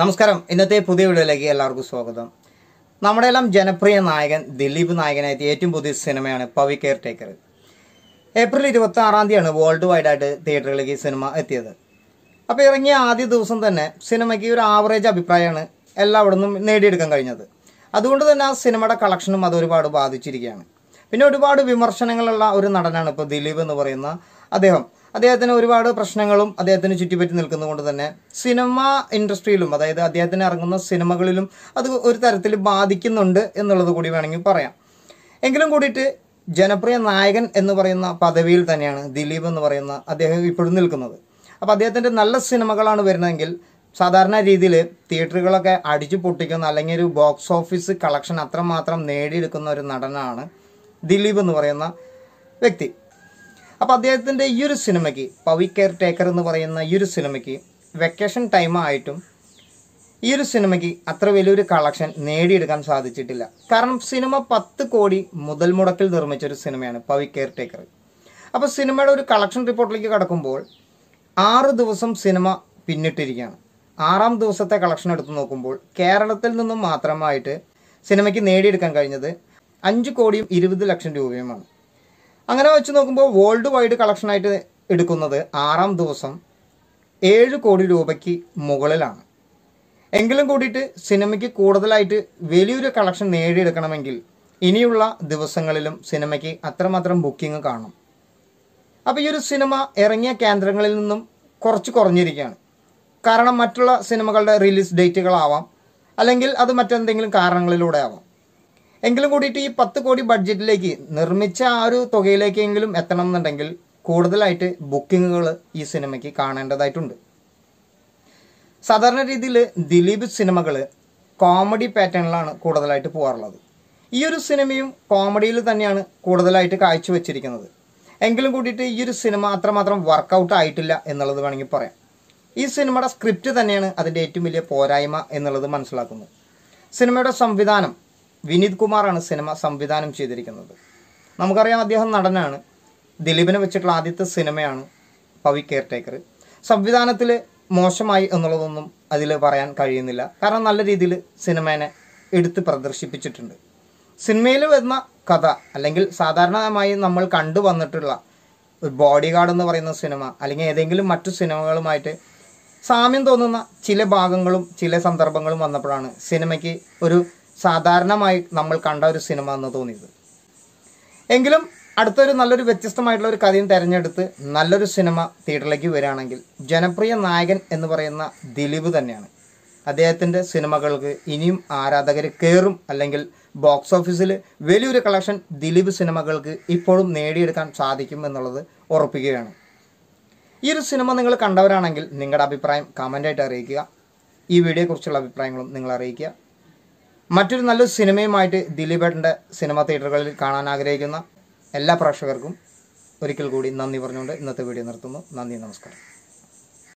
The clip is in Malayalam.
നമസ്കാരം ഇന്നത്തെ പുതിയ വീഡിയോയിലേക്ക് എല്ലാവർക്കും സ്വാഗതം നമ്മുടെ എല്ലാം ജനപ്രിയ നായകൻ ദിലീപ് നായകനായ ഏറ്റവും പുതിയ സിനിമയാണ് പവി കെയർ ടേക്കർ ഏപ്രിൽ ഇരുപത്തി ആറാം തീയതിയാണ് വേൾഡ് ആയിട്ട് തിയേറ്ററിലേക്ക് ഈ സിനിമ എത്തിയത് അപ്പോൾ ഇറങ്ങിയ ആദ്യ ദിവസം തന്നെ സിനിമയ്ക്ക് ഒരു ആവറേജ് അഭിപ്രായമാണ് നിന്നും നേടിയെടുക്കാൻ കഴിഞ്ഞത് അതുകൊണ്ട് തന്നെ ആ സിനിമയുടെ കളക്ഷനും അത് ഒരുപാട് ബാധിച്ചിരിക്കുകയാണ് പിന്നെ ഒരുപാട് വിമർശനങ്ങളുള്ള ഒരു നടനാണ് ഇപ്പോൾ ദിലീപ് എന്ന് പറയുന്ന അദ്ദേഹം അദ്ദേഹത്തിന് ഒരുപാട് പ്രശ്നങ്ങളും അദ്ദേഹത്തിന് ചുറ്റിപ്പറ്റി നിൽക്കുന്നതുകൊണ്ട് തന്നെ സിനിമ ഇൻഡസ്ട്രിയിലും അതായത് അദ്ദേഹത്തിന് ഇറങ്ങുന്ന സിനിമകളിലും അത് ഒരു തരത്തിൽ ബാധിക്കുന്നുണ്ട് എന്നുള്ളത് കൂടി വേണമെങ്കിൽ പറയാം എങ്കിലും കൂടിയിട്ട് ജനപ്രിയ നായകൻ എന്ന് പറയുന്ന പദവിയിൽ തന്നെയാണ് ദിലീപ് എന്ന് പറയുന്ന അദ്ദേഹം ഇപ്പോഴും നിൽക്കുന്നത് അപ്പോൾ അദ്ദേഹത്തിൻ്റെ നല്ല സിനിമകളാണ് വരുന്നതെങ്കിൽ സാധാരണ രീതിയിൽ തിയേറ്ററുകളൊക്കെ അടിച്ചു പൊട്ടിക്കുന്ന അല്ലെങ്കിൽ ഒരു ബോക്സ് ഓഫീസ് കളക്ഷൻ അത്രമാത്രം നേടിയെടുക്കുന്ന ഒരു നടനാണ് ദിലീപ് എന്ന് പറയുന്ന വ്യക്തി അപ്പോൾ അദ്ദേഹത്തിൻ്റെ ഈ ഒരു സിനിമയ്ക്ക് പവി കെയർ ടേക്കർ എന്ന് പറയുന്ന ഈ ഒരു സിനിമയ്ക്ക് വെക്കേഷൻ ടൈം ആയിട്ടും ഈ ഒരു സിനിമയ്ക്ക് അത്ര വലിയൊരു കളക്ഷൻ നേടിയെടുക്കാൻ സാധിച്ചിട്ടില്ല കാരണം സിനിമ പത്ത് കോടി മുതൽ മുടക്കിൽ നിർമ്മിച്ച ഒരു സിനിമയാണ് പവി കെയർ ടേക്കർ അപ്പോൾ സിനിമയുടെ ഒരു കളക്ഷൻ റിപ്പോർട്ടിലേക്ക് കടക്കുമ്പോൾ ആറ് ദിവസം സിനിമ പിന്നിട്ടിരിക്കുകയാണ് ആറാം ദിവസത്തെ കളക്ഷൻ എടുത്തു നോക്കുമ്പോൾ കേരളത്തിൽ നിന്നും മാത്രമായിട്ട് സിനിമയ്ക്ക് നേടിയെടുക്കാൻ കഴിഞ്ഞത് അഞ്ച് കോടിയും ഇരുപത് ലക്ഷം രൂപയുമാണ് അങ്ങനെ വെച്ച് നോക്കുമ്പോൾ വേൾഡ് വൈഡ് കളക്ഷനായിട്ട് എടുക്കുന്നത് ആറാം ദിവസം ഏഴ് കോടി രൂപയ്ക്ക് മുകളിലാണ് എങ്കിലും കൂടിയിട്ട് സിനിമയ്ക്ക് കൂടുതലായിട്ട് വലിയൊരു കളക്ഷൻ നേടിയെടുക്കണമെങ്കിൽ ഇനിയുള്ള ദിവസങ്ങളിലും സിനിമയ്ക്ക് അത്രമാത്രം ബുക്കിംഗ് കാണും അപ്പോൾ ഈ ഒരു സിനിമ ഇറങ്ങിയ കേന്ദ്രങ്ങളിൽ നിന്നും കുറച്ച് കുറഞ്ഞിരിക്കുകയാണ് കാരണം മറ്റുള്ള സിനിമകളുടെ റിലീസ് ഡേറ്റുകളാവാം അല്ലെങ്കിൽ അത് മറ്റെന്തെങ്കിലും കാരണങ്ങളിലൂടെ ആവാം എങ്കിലും കൂടിയിട്ട് ഈ പത്ത് കോടി ബഡ്ജറ്റിലേക്ക് നിർമ്മിച്ച ആ ഒരു തുകയിലേക്കെങ്കിലും എത്തണം എന്നുണ്ടെങ്കിൽ കൂടുതലായിട്ട് ബുക്കിങ്ങുകൾ ഈ സിനിമയ്ക്ക് കാണേണ്ടതായിട്ടുണ്ട് സാധാരണ രീതിയിൽ ദിലീപ് സിനിമകൾ കോമഡി പാറ്റേണിലാണ് കൂടുതലായിട്ട് പോകാറുള്ളത് ഈ ഒരു സിനിമയും കോമഡിയിൽ തന്നെയാണ് കൂടുതലായിട്ട് കാഴ്ചവെച്ചിരിക്കുന്നത് എങ്കിലും കൂടിയിട്ട് ഈ ഒരു സിനിമ അത്രമാത്രം വർക്കൗട്ട് ആയിട്ടില്ല എന്നുള്ളത് വേണമെങ്കിൽ പറയാം ഈ സിനിമയുടെ സ്ക്രിപ്റ്റ് തന്നെയാണ് അതിൻ്റെ ഏറ്റവും വലിയ പോരായ്മ എന്നുള്ളത് മനസ്സിലാക്കുന്നത് സിനിമയുടെ സംവിധാനം വിനീത് കുമാറാണ് സിനിമ സംവിധാനം ചെയ്തിരിക്കുന്നത് നമുക്കറിയാം അദ്ദേഹം നടനാണ് ദിലീപിനെ വെച്ചിട്ടുള്ള ആദ്യത്തെ സിനിമയാണ് പവി കെയർടേക്കർ സംവിധാനത്തിൽ മോശമായി എന്നുള്ളതൊന്നും അതിൽ പറയാൻ കഴിയുന്നില്ല കാരണം നല്ല രീതിയിൽ സിനിമേനെ എടുത്ത് പ്രദർശിപ്പിച്ചിട്ടുണ്ട് സിനിമയിൽ വരുന്ന കഥ അല്ലെങ്കിൽ സാധാരണമായി നമ്മൾ കണ്ടു വന്നിട്ടുള്ള ഒരു ബോഡി ഗാർഡ് എന്ന് പറയുന്ന സിനിമ അല്ലെങ്കിൽ ഏതെങ്കിലും മറ്റു സിനിമകളുമായിട്ട് സാമ്യം തോന്നുന്ന ചില ഭാഗങ്ങളും ചില സന്ദർഭങ്ങളും വന്നപ്പോഴാണ് സിനിമയ്ക്ക് ഒരു സാധാരണമായി നമ്മൾ കണ്ട ഒരു സിനിമ എന്ന് തോന്നിയത് എങ്കിലും അടുത്തൊരു നല്ലൊരു വ്യത്യസ്തമായിട്ടുള്ള ഒരു കഥയും തിരഞ്ഞെടുത്ത് നല്ലൊരു സിനിമ തിയേറ്ററിലേക്ക് വരികയാണെങ്കിൽ ജനപ്രിയ നായകൻ എന്ന് പറയുന്ന ദിലീപ് തന്നെയാണ് അദ്ദേഹത്തിൻ്റെ സിനിമകൾക്ക് ഇനിയും ആരാധകർ കയറും അല്ലെങ്കിൽ ബോക്സ് ഓഫീസിൽ വലിയൊരു കളക്ഷൻ ദിലീപ് സിനിമകൾക്ക് ഇപ്പോഴും നേടിയെടുക്കാൻ സാധിക്കും എന്നുള്ളത് ഉറപ്പിക്കുകയാണ് ഈ ഒരു സിനിമ നിങ്ങൾ കണ്ടവരാണെങ്കിൽ നിങ്ങളുടെ അഭിപ്രായം കമൻ്റായിട്ട് അറിയിക്കുക ഈ വീഡിയോയെക്കുറിച്ചുള്ള അഭിപ്രായങ്ങളും നിങ്ങൾ അറിയിക്കുക മറ്റൊരു നല്ലൊരു സിനിമയുമായിട്ട് ദിലീപേട്ടൻ്റെ സിനിമ തിയേറ്ററുകളിൽ കാണാൻ ആഗ്രഹിക്കുന്ന എല്ലാ പ്രേക്ഷകർക്കും ഒരിക്കൽ കൂടി നന്ദി പറഞ്ഞുകൊണ്ട് ഇന്നത്തെ വീഡിയോ നിർത്തുന്നു നന്ദി നമസ്കാരം